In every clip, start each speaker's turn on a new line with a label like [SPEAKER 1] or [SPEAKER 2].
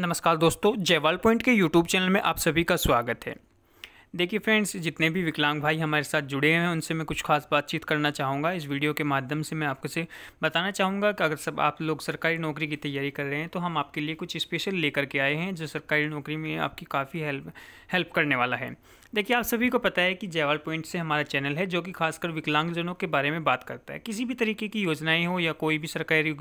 [SPEAKER 1] नमस्कार दोस्तों जयवाल पॉइंट के यूट्यूब चैनल में आप सभी का स्वागत है देखिए फ्रेंड्स जितने भी विकलांग भाई हमारे साथ जुड़े हैं उनसे मैं कुछ खास बातचीत करना चाहूँगा इस वीडियो के माध्यम से मैं आपको से बताना चाहूँगा कि अगर सब आप लोग सरकारी नौकरी की तैयारी कर रहे हैं तो हम आपके लिए कुछ स्पेशल लेकर के आए हैं जो सरकारी नौकरी में आपकी काफ़ी हेल्प हेल्प करने वाला है देखिए आप सभी को पता है कि जयवाल पॉइंट से हमारा चैनल है जो कि खासकर विकलांगजनों के बारे में बात करता है किसी भी तरीके की योजनाएं हो या कोई भी सरकारी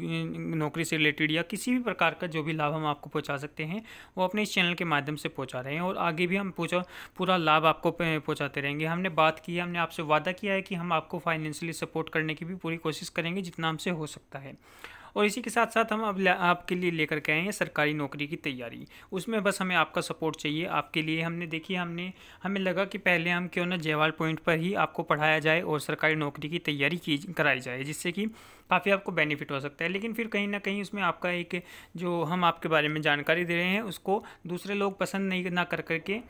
[SPEAKER 1] नौकरी से रिलेटेड या किसी भी प्रकार का जो भी लाभ हम आपको पहुंचा सकते हैं वो अपने इस चैनल के माध्यम से पहुंचा रहे हैं और आगे भी हम पूरा पूरा लाभ लाभ आपको पहुंचाते रहेंगे हमने बात की है हमने आपसे वादा किया है कि हम आपको फाइनेंशियली सपोर्ट करने की भी पूरी कोशिश करेंगे जितना हमसे हो सकता है और इसी के साथ साथ हम अब आपके लिए लेकर के आए हैं सरकारी नौकरी की तैयारी उसमें बस हमें आपका सपोर्ट चाहिए आपके लिए हमने देखी हमने हमें लगा कि पहले हम क्यों ना जयवाल पॉइंट पर ही आपको पढ़ाया जाए और सरकारी नौकरी की तैयारी की कराई जाए जिससे कि काफ़ी आपको बेनिफिट हो सकता है लेकिन फिर कहीं ना कहीं उसमें आपका एक जो हम आपके बारे में जानकारी दे रहे हैं उसको दूसरे लोग पसंद नहीं ना कर करके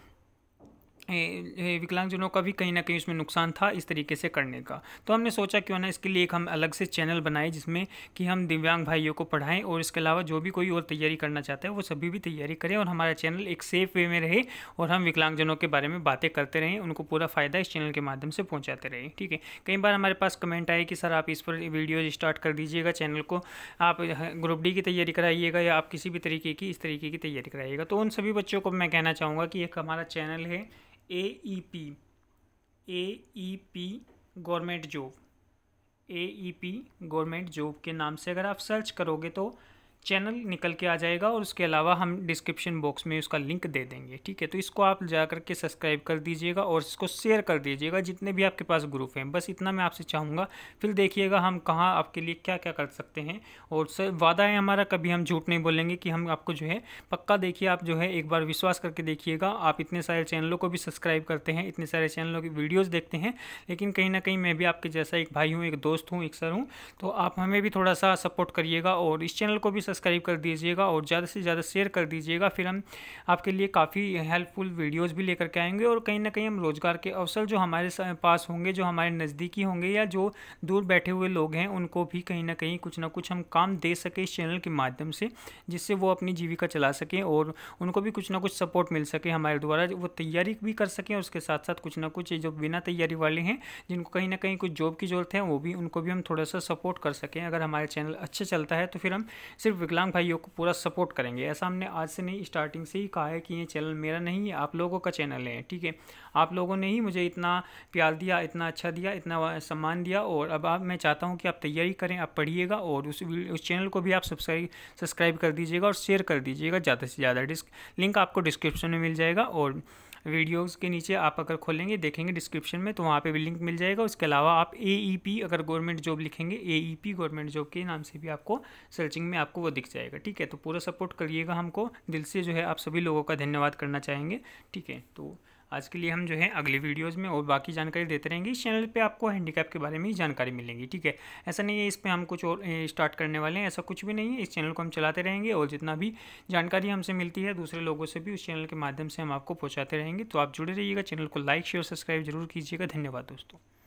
[SPEAKER 1] विकलांगजनों का भी कहीं ना कहीं उसमें नुकसान था इस तरीके से करने का तो हमने सोचा क्यों ना इसके लिए एक हम अलग से चैनल बनाए जिसमें कि हम दिव्यांग भाइयों को पढ़ाएं और इसके अलावा जो भी कोई और तैयारी करना चाहता है वो सभी भी तैयारी करें और हमारा चैनल एक सेफ वे में रहे और हम विकलांगजनों के बारे में बातें करते रहें उनको पूरा फ़ायदा इस चैनल के माध्यम से पहुँचाते रहें ठीक है कई बार हमारे पास कमेंट आए कि सर आप इस पर वीडियो स्टार्ट कर दीजिएगा चैनल को आप ग्रुप डी की तैयारी कराइएगा या आप किसी भी तरीके की इस तरीके की तैयारी कराइएगा तो उन सभी बच्चों को मैं कहना चाहूँगा कि एक हमारा चैनल है A E P A E P government job A E P government job के नाम से अगर आप सर्च करोगे तो चैनल निकल के आ जाएगा और उसके अलावा हम डिस्क्रिप्शन बॉक्स में उसका लिंक दे देंगे ठीक है तो इसको आप जा करके सब्सक्राइब कर दीजिएगा और इसको शेयर कर दीजिएगा जितने भी आपके पास ग्रुप हैं बस इतना मैं आपसे चाहूँगा फिर देखिएगा हम कहाँ आपके लिए क्या क्या कर सकते हैं और सर वादा है हमारा कभी हम झूठ नहीं बोलेंगे कि हम आपको जो है पक्का देखिए आप जो है एक बार विश्वास करके देखिएगा आप इतने सारे चैनलों को भी सब्सक्राइब करते हैं इतने सारे चैनलों की वीडियोज़ देखते हैं लेकिन कहीं ना कहीं मैं भी आपके जैसा एक भाई हूँ एक दोस्त हूँ एक सर हूँ तो आप हमें भी थोड़ा सा सपोर्ट करिएगा और इस चैनल को भी सब्सक्राइब कर दीजिएगा और ज़्यादा से ज़्यादा शेयर कर दीजिएगा फिर हम आपके लिए काफ़ी हेल्पफुल वीडियोज़ भी लेकर के आएंगे और कहीं ना कहीं हम रोज़गार के अवसर जो हमारे पास होंगे जो हमारे नज़दीकी होंगे या जो दूर बैठे हुए लोग हैं उनको भी कहीं ना कहीं कुछ ना कुछ हम काम दे सकें इस चैनल के माध्यम से जिससे वो अपनी जीविका चला सकें और उनको भी कुछ ना कुछ सपोर्ट मिल सके हमारे द्वारा वो तैयारी भी कर सकें और उसके साथ साथ कुछ ना कुछ जो बिना तैयारी वाले हैं जिनको कहीं ना कहीं कुछ जॉब की ज़रूरत है वो भी उनको भी हम थोड़ा सा सपोर्ट कर सकें अगर हमारे चैनल अच्छा चलता है तो फिर हम सिर्फ विकलांग भाइयों को पूरा सपोर्ट करेंगे ऐसा हमने आज से नहीं स्टार्टिंग से ही कहा है कि ये चैनल मेरा नहीं है आप लोगों का चैनल है ठीक है आप लोगों ने ही मुझे इतना प्यार दिया इतना अच्छा दिया इतना सम्मान दिया और अब आप मैं चाहता हूँ कि आप तैयारी करें आप पढ़िएगा और उस उस चैनल को भी आप सब्सक्राइब सब्सक्राइब कर दीजिएगा और शेयर कर दीजिएगा ज़्यादा से ज़्यादा डिस्क लिंक आपको डिस्क्रिप्शन में मिल जाएगा और वीडियोज़ के नीचे आप अगर खोलेंगे देखेंगे डिस्क्रिप्शन में तो वहाँ पर भी लिंक मिल जाएगा उसके अलावा आप ए e अगर गवर्नमेंट जॉब लिखेंगे ए गवर्नमेंट जॉब के नाम से भी आपको सर्चिंग में आपको वो दिख जाएगा ठीक है तो पूरा सपोर्ट करिएगा हमको दिल से जो है आप सभी लोगों का धन्यवाद करना चाहेंगे ठीक है तो आज के लिए हम जो है अगली वीडियोज़ में और बाकी जानकारी देते रहेंगे इस चैनल पर आपको हैंडीकैप के बारे में ही जानकारी मिलेंगी ठीक है ऐसा नहीं है इस पर हम कुछ और स्टार्ट करने वाले हैं ऐसा कुछ भी नहीं है इस चैनल को हम चलाते रहेंगे और जितना भी जानकारी हमसे मिलती है दूसरे लोगों से भी उस चैनल के माध्यम से हम आपको पहुँचाते रहेंगे तो आप जुड़े रहिएगा चैनल को लाइक शेयर सब्सक्राइब जरूर कीजिएगा धन्यवाद दोस्तों